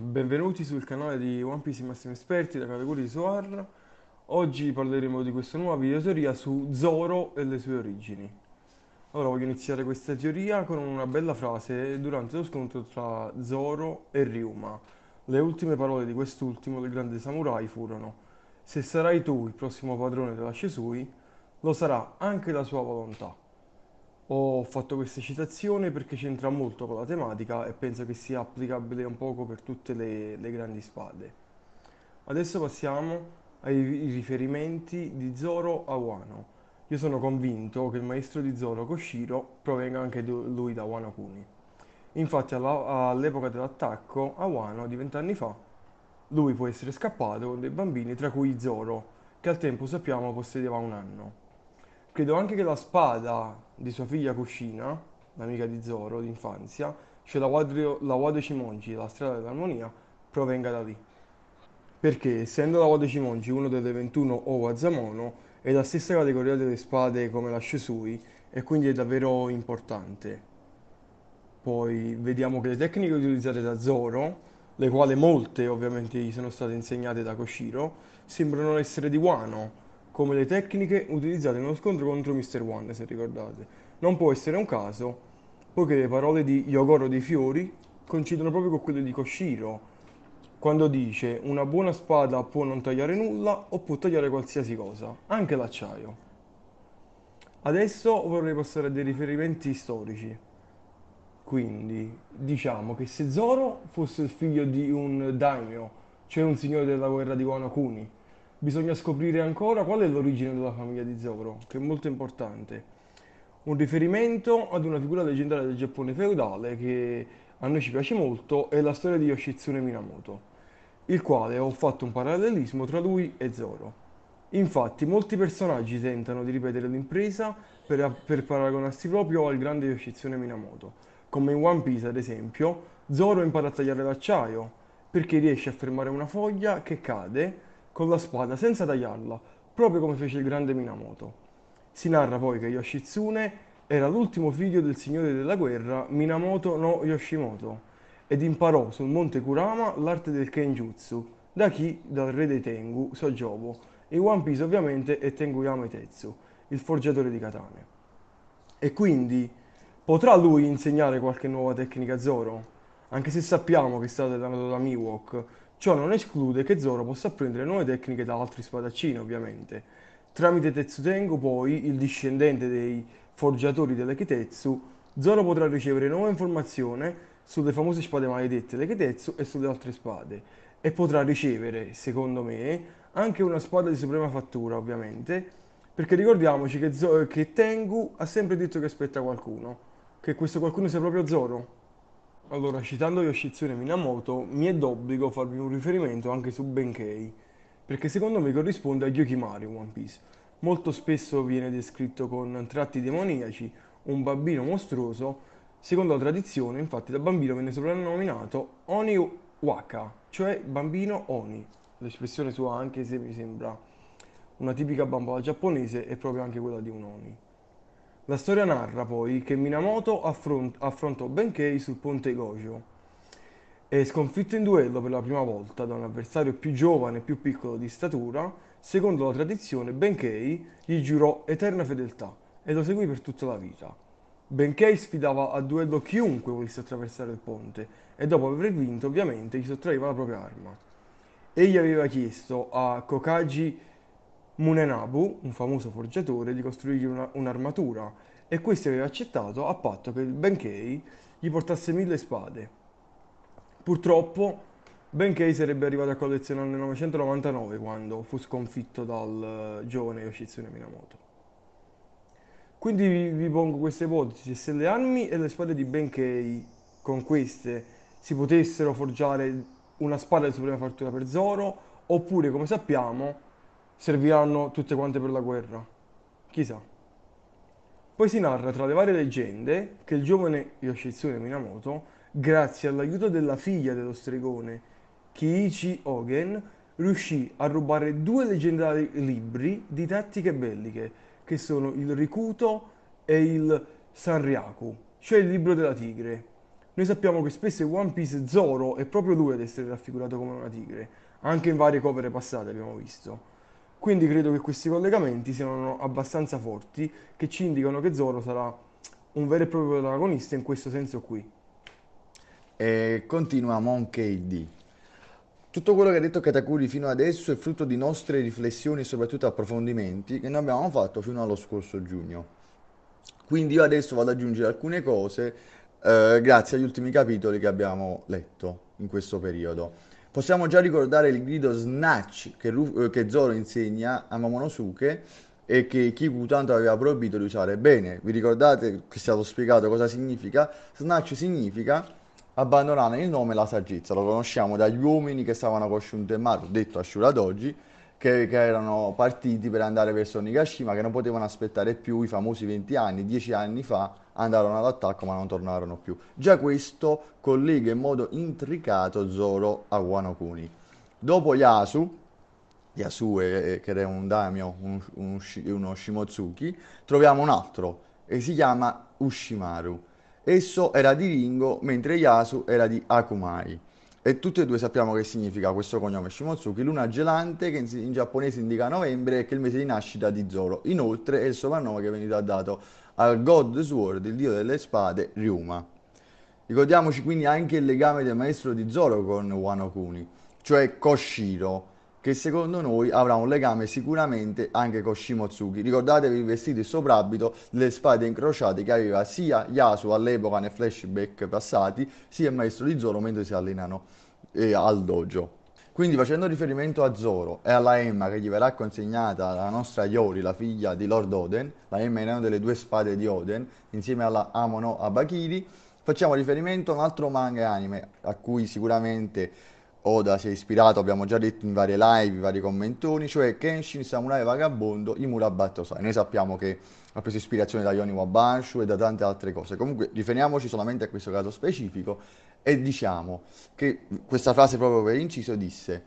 benvenuti sul canale di One Piece Massimo Esperti da Categoria di Soar. Oggi parleremo di questa nuova video su Zoro e le sue origini. Allora voglio iniziare questa teoria con una bella frase durante lo scontro tra Zoro e Ryuma. Le ultime parole di quest'ultimo del grande samurai furono Se sarai tu il prossimo padrone della Shisui, lo sarà anche la sua volontà. Ho fatto questa citazione perché c'entra molto con la tematica e penso che sia applicabile un poco per tutte le, le grandi spade. Adesso passiamo ai riferimenti di Zoro a Wano. Io sono convinto che il maestro di Zoro, Koshiro, provenga anche lui da Wano Kuni. Infatti all'epoca dell'attacco a Wano di vent'anni fa, lui può essere scappato con dei bambini, tra cui Zoro, che al tempo sappiamo possedeva un anno. Credo anche che la spada di sua figlia Kushina, l'amica di Zoro d'infanzia, cioè la Wado, la la strada dell'armonia, provenga da lì. Perché essendo la Wado Cimonci uno delle 21 Owazamono, è la stessa categoria delle spade come la Shusui e quindi è davvero importante. Poi vediamo che le tecniche utilizzate da Zoro, le quali molte ovviamente gli sono state insegnate da Koshiro, sembrano essere di Wano, come le tecniche utilizzate nello scontro contro Mr. One, se ricordate. Non può essere un caso, poiché le parole di Yogoro dei Fiori coincidono proprio con quelle di Koshiro, quando dice una buona spada può non tagliare nulla o può tagliare qualsiasi cosa, anche l'acciaio. Adesso vorrei passare a dei riferimenti storici. Quindi diciamo che se Zoro fosse il figlio di un daimyo, cioè un signore della guerra di Wano Kuni, Bisogna scoprire ancora qual è l'origine della famiglia di Zoro, che è molto importante. Un riferimento ad una figura leggendaria del Giappone feudale che a noi ci piace molto è la storia di Yoshitsune Minamoto, il quale ho fatto un parallelismo tra lui e Zoro. Infatti, molti personaggi tentano di ripetere l'impresa per, per paragonarsi proprio al grande Yoshitsune Minamoto, come in One Piece, ad esempio, Zoro impara a tagliare l'acciaio perché riesce a fermare una foglia che cade con la spada senza tagliarla, proprio come fece il grande Minamoto. Si narra poi che Yoshitsune era l'ultimo figlio del signore della guerra Minamoto no Yoshimoto ed imparò sul monte Kurama l'arte del Kenjutsu, da chi? Dal re dei Tengu, Sojobo, e One Piece ovviamente è Tengu Tetsu, il forgiatore di katane. E quindi potrà lui insegnare qualche nuova tecnica a Zoro? Anche se sappiamo che è stata data da Miwok, Ciò non esclude che Zoro possa apprendere nuove tecniche da altri spadaccini, ovviamente. Tramite Tetsutengu, poi, il discendente dei forgiatori dell'Ekitetsu, Zoro potrà ricevere nuove informazioni sulle famose spade maledette dell'Ekitetsu e sulle altre spade, e potrà ricevere, secondo me, anche una spada di suprema fattura, ovviamente, perché ricordiamoci che, Zoro, che Tengu ha sempre detto che aspetta qualcuno, che questo qualcuno sia proprio Zoro. Allora, citando Yoshitsune Minamoto, mi è d'obbligo farvi un riferimento anche su Benkei, perché secondo me corrisponde a Yukimari One Piece. Molto spesso viene descritto con tratti demoniaci, un bambino mostruoso, secondo la tradizione infatti da bambino venne soprannominato Oni Waka, cioè bambino Oni. L'espressione sua anche se mi sembra una tipica bambola giapponese è proprio anche quella di un Oni. La storia narra poi che Minamoto affront- affrontò Benkei sul ponte Gojo e sconfitto in duello per la prima volta da un avversario più giovane e più piccolo di statura, secondo la tradizione Benkei gli giurò eterna fedeltà e lo seguì per tutta la vita. Benkei sfidava a duello chiunque volesse attraversare il ponte e dopo aver vinto ovviamente gli sottraeva la propria arma. Egli aveva chiesto a Kokagi Munenabu, un famoso forgiatore, di costruirgli una- un'armatura e questi aveva accettato a patto che il Benkei gli portasse mille spade. Purtroppo Benkei sarebbe arrivato a collezione nel 1999 quando fu sconfitto dal eh, giovane Yoshitsune Minamoto. Quindi vi, vi pongo questa ipotesi, se le armi e le spade di Benkei con queste si potessero forgiare una spada di suprema fortuna per Zoro, oppure come sappiamo serviranno tutte quante per la guerra. Chissà. Poi si narra tra le varie leggende che il giovane Yoshitsune Minamoto, grazie all'aiuto della figlia dello stregone, Kiichi Ogen, riuscì a rubare due leggendari libri di tattiche belliche, che sono il Rikuto e il Sanryaku, cioè il libro della tigre. Noi sappiamo che spesso in One Piece Zoro è proprio lui ad essere raffigurato come una tigre, anche in varie copere passate abbiamo visto. Quindi credo che questi collegamenti siano abbastanza forti che ci indicano che Zoro sarà un vero e proprio protagonista in questo senso qui. E continuiamo anche il D. Tutto quello che ha detto Katakuri fino adesso è frutto di nostre riflessioni e soprattutto approfondimenti che noi abbiamo fatto fino allo scorso giugno. Quindi io adesso vado ad aggiungere alcune cose eh, grazie agli ultimi capitoli che abbiamo letto in questo periodo. Possiamo già ricordare il grido Snatch che, Ruf- eh, che Zoro insegna a Momonosuke e che Kiku tanto aveva proibito di usare. Bene, vi ricordate che è stato spiegato cosa significa? Snatch significa abbandonare il nome e la saggezza. Lo conosciamo dagli uomini che stavano con Shuntenmaru, detto Ashura Doji, che, che, erano partiti per andare verso Nigashima, che non potevano aspettare più i famosi 20 anni, 10 anni fa, andarono all'attacco ma non tornarono più. Già questo collega in modo intricato Zoro a Wano Kuni. Dopo Yasu, Yasue che era un daimyo, un, un, uno Shimotsuki, troviamo un altro e si chiama Ushimaru. Esso era di Ringo mentre Yasu era di Akumai. E tutti e due sappiamo che significa questo cognome Shimotsuki, luna gelante che in, in giapponese indica novembre e che è il mese di nascita di Zoro. Inoltre è il soprannome che veniva dato al God Sword, il dio delle spade, Ryuma. Ricordiamoci quindi anche il legame del maestro di Zoro con Wano Kuni, cioè Koshiro, che secondo noi avrà un legame sicuramente anche con Shimotsuki. Ricordatevi il vestito e il soprabito, delle spade incrociate che aveva sia Yasuo all'epoca nei flashback passati, sia il maestro di Zoro mentre si allenano eh, al dojo. Quindi facendo riferimento a Zoro e alla Emma che gli verrà consegnata dalla nostra Iori, la figlia di Lord Oden, la Emma è una delle due spade di Oden, insieme alla Amono Abakiri, facciamo riferimento a un altro manga e anime a cui sicuramente Oda si è ispirato, abbiamo già detto in varie live, in vari commentoni, cioè Kenshin Samurai Vagabondo, Imura Battosai. Noi sappiamo che ha preso ispirazione da Yoni Wabanshu e da tante altre cose. Comunque riferiamoci solamente a questo caso specifico e diciamo che questa frase proprio per inciso disse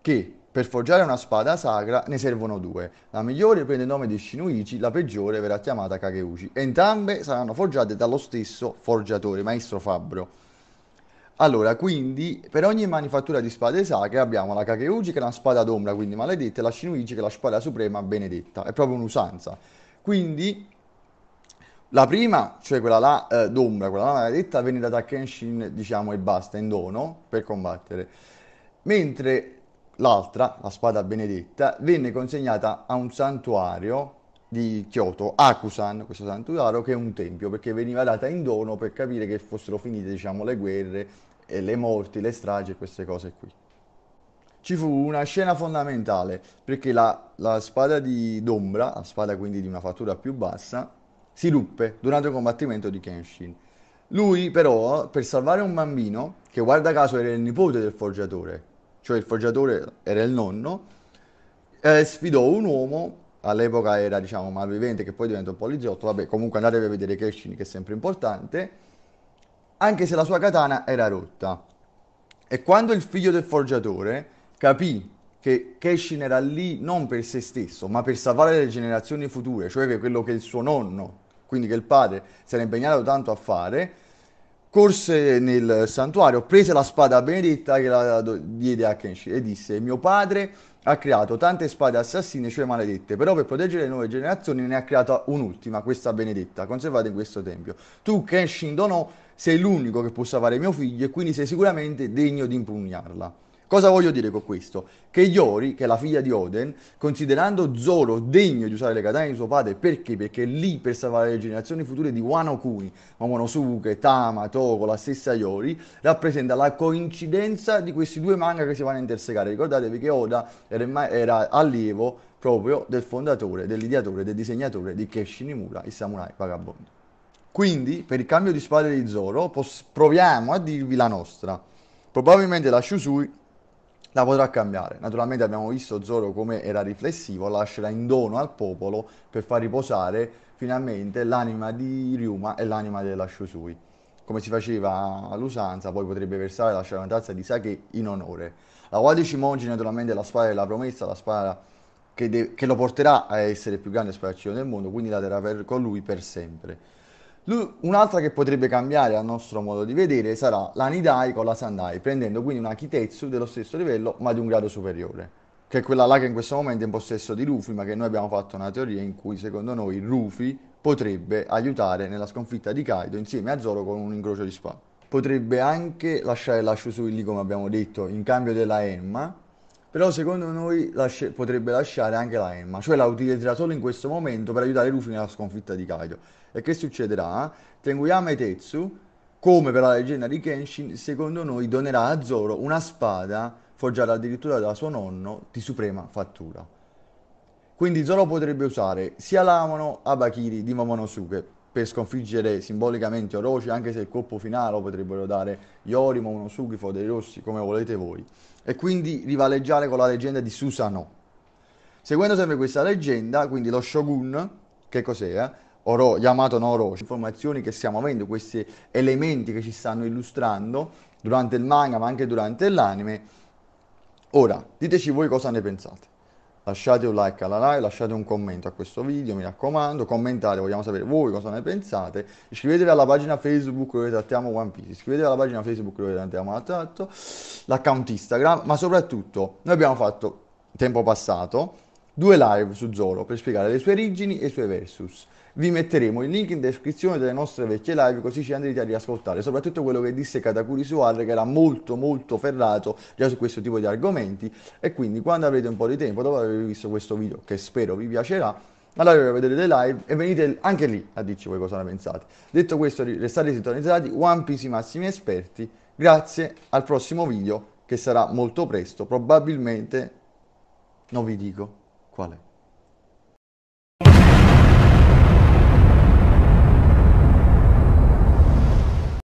che per forgiare una spada sacra ne servono due. La migliore prende il nome di Shinuichi, la peggiore verrà chiamata Kakeuchi. Entrambe saranno forgiate dallo stesso forgiatore, maestro Fabbro. Allora, quindi, per ogni manifattura di spade sacre abbiamo la Kakeuchi che è una spada d'ombra, quindi maledetta, e la Shinuichi che è la spada suprema benedetta. È proprio un'usanza. Quindi, la prima, cioè quella là eh, d'ombra, quella là maledetta, venne data a Kenshin, diciamo, e basta, in dono per combattere. Mentre l'altra, la spada benedetta, venne consegnata a un santuario di Kyoto, Akusan, questo santuario, che è un tempio, perché veniva data in dono per capire che fossero finite, diciamo, le guerre, le morti, le stragi e queste cose qui. Ci fu una scena fondamentale, perché la, la spada di d'ombra, la spada quindi di una fattura più bassa, si ruppe durante il combattimento di Kenshin. Lui però, per salvare un bambino, che guarda caso era il nipote del forgiatore, cioè il forgiatore era il nonno, eh, sfidò un uomo, all'epoca era diciamo malvivente, che poi diventò un poliziotto, vabbè comunque andatevi a vedere Kenshin che è sempre importante, anche se la sua katana era rotta. E quando il figlio del forgiatore capì che Kenshin era lì non per se stesso, ma per salvare le generazioni future, cioè per quello che il suo nonno quindi che il padre si era impegnato tanto a fare, corse nel santuario, prese la spada benedetta che la diede a Kenshi e disse mio padre ha creato tante spade assassine, cioè maledette, però per proteggere le nuove generazioni ne ha creata un'ultima, questa benedetta, conservata in questo tempio. Tu, Kenshin Dono, sei l'unico che può salvare mio figlio e quindi sei sicuramente degno di impugnarla. Cosa voglio dire con questo? Che Iori, che è la figlia di Oden, considerando Zoro degno di usare le catene di suo padre, perché? Perché lì per salvare le generazioni future di Wano Kuni, Momonosuke, Tama, Togo, la stessa Iori, rappresenta la coincidenza di questi due manga che si vanno a intersecare. Ricordatevi che Oda era, era allievo proprio del fondatore, dell'ideatore, del disegnatore di Keshi Nimura, il samurai vagabondo. Quindi, per il cambio di spada di Zoro, pos- proviamo a dirvi la nostra. Probabilmente la Shusui la potrà cambiare. Naturalmente abbiamo visto Zoro come era riflessivo, lascerà in dono al popolo per far riposare finalmente l'anima di Ryuma e l'anima della Shusui. Come si faceva all'usanza, poi potrebbe versare e lasciare una tazza di sake in onore. La Wadi Shimonji naturalmente è la spada della promessa, la spada che, de- che lo porterà a essere il più grande spadaccino del mondo, quindi la terrà per- con lui per sempre. Un'altra che potrebbe cambiare a nostro modo di vedere sarà la Nidai con la Sandai, prendendo quindi una Kitetsu dello stesso livello ma di un grado superiore, che è quella là che in questo momento è in possesso di Rufy, ma che noi abbiamo fatto una teoria in cui secondo noi Rufy potrebbe aiutare nella sconfitta di Kaido insieme a Zoro con un incrocio di spada. Potrebbe anche lasciare la Shusui lì come abbiamo detto in cambio della Emma, però secondo noi lasce- potrebbe lasciare anche la Emma, cioè la utilizzerà solo in questo momento per aiutare Rufy nella sconfitta di Kaido. E che succederà? Tenguyama e Tetsu, come per la leggenda di Kenshin, secondo noi donerà a Zoro una spada forgiata addirittura da suo nonno di suprema fattura. Quindi Zoro potrebbe usare sia l'amano Abakiri di Momonosuke, per sconfiggere simbolicamente Orochi, anche se il colpo finale lo potrebbero dare Yorimo, uno Sugifo, dei Rossi, come volete voi, e quindi rivaleggiare con la leggenda di Susano. Seguendo sempre questa leggenda, quindi lo Shogun, che cos'era? Eh? Oro, Yamato no Orochi, informazioni che stiamo avendo, questi elementi che ci stanno illustrando durante il manga ma anche durante l'anime. Ora, diteci voi cosa ne pensate lasciate un like alla live, lasciate un commento a questo video, mi raccomando, commentate, vogliamo sapere voi cosa ne pensate, iscrivetevi alla pagina Facebook dove trattiamo One Piece, iscrivetevi alla pagina Facebook dove trattiamo Attratto, l'account Instagram, ma soprattutto noi abbiamo fatto tempo passato due live su Zoro per spiegare le sue origini e i suoi versus. Vi metteremo il link in descrizione delle nostre vecchie live così ci andrete a riascoltare, soprattutto quello che disse Katakuri Suar che era molto molto ferrato già su questo tipo di argomenti e quindi quando avrete un po' di tempo dopo aver visto questo video che spero vi piacerà allora vedrete le live e venite anche lì a dirci voi cosa ne pensate. Detto questo, restate sintonizzati, One Piece i massimi esperti. Grazie, al prossimo video che sarà molto presto, probabilmente non vi dico qual è.